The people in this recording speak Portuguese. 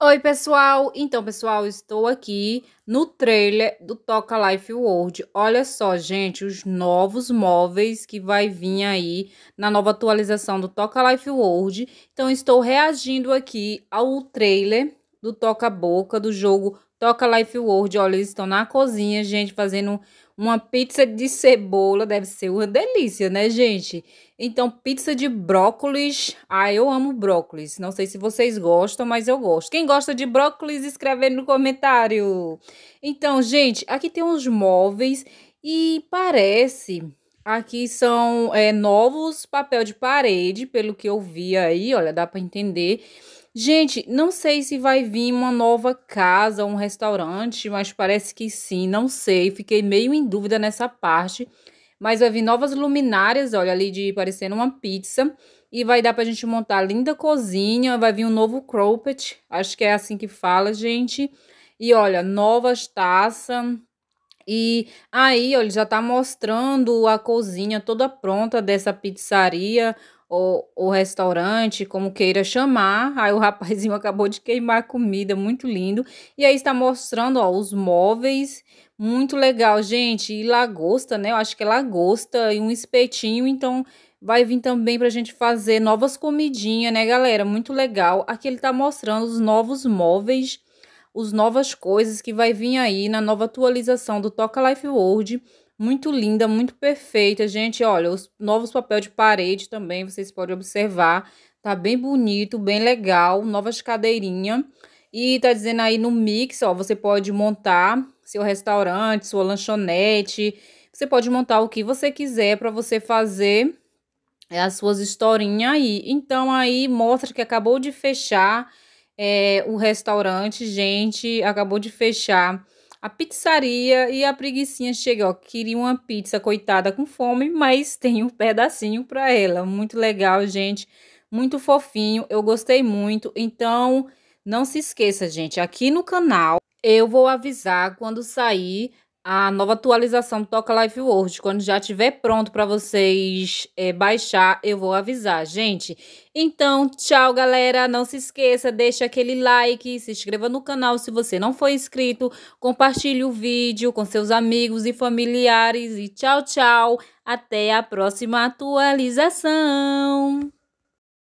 Oi, pessoal! Então, pessoal, estou aqui no trailer do Toca Life World. Olha só, gente, os novos móveis que vai vir aí na nova atualização do Toca Life World. Então, estou reagindo aqui ao trailer do toca-boca, do jogo Toca Life World. Olha, eles estão na cozinha, gente, fazendo uma pizza de cebola. Deve ser uma delícia, né, gente? Então, pizza de brócolis. Ah, eu amo brócolis. Não sei se vocês gostam, mas eu gosto. Quem gosta de brócolis, escreve aí no comentário. Então, gente, aqui tem uns móveis e parece Aqui são é, novos papel de parede, pelo que eu vi aí, olha, dá para entender. Gente, não sei se vai vir uma nova casa, um restaurante, mas parece que sim, não sei. Fiquei meio em dúvida nessa parte. Mas vai vir novas luminárias, olha, ali de parecendo uma pizza. E vai dar pra gente montar linda cozinha. Vai vir um novo croppet, acho que é assim que fala, gente. E olha, novas taças. E aí, olha, já tá mostrando a cozinha toda pronta dessa pizzaria ou, ou restaurante, como queira chamar. Aí o rapazinho acabou de queimar a comida, muito lindo. E aí está mostrando, ó, os móveis, muito legal, gente. E lagosta, né? Eu acho que é lagosta e um espetinho, então vai vir também pra gente fazer novas comidinhas, né, galera? Muito legal. Aqui ele tá mostrando os novos móveis, os novas coisas que vai vir aí na nova atualização do Toca Life World muito linda, muito perfeita, gente. Olha, os novos papéis de parede também, vocês podem observar. Tá bem bonito, bem legal, novas cadeirinhas. E tá dizendo aí no mix, ó, você pode montar seu restaurante, sua lanchonete. Você pode montar o que você quiser para você fazer as suas historinhas aí. Então aí mostra que acabou de fechar é, o restaurante, gente, acabou de fechar a pizzaria e a preguiçinha chegou queria uma pizza, coitada, com fome, mas tem um pedacinho para ela. Muito legal, gente, muito fofinho, eu gostei muito. Então, não se esqueça, gente, aqui no canal eu vou avisar quando sair a nova atualização do Toca Live World. Quando já estiver pronto para vocês é, baixar, eu vou avisar, gente. Então, tchau, galera. Não se esqueça, deixa aquele like, se inscreva no canal se você não for inscrito, compartilhe o vídeo com seus amigos e familiares e tchau, tchau. Até a próxima atualização.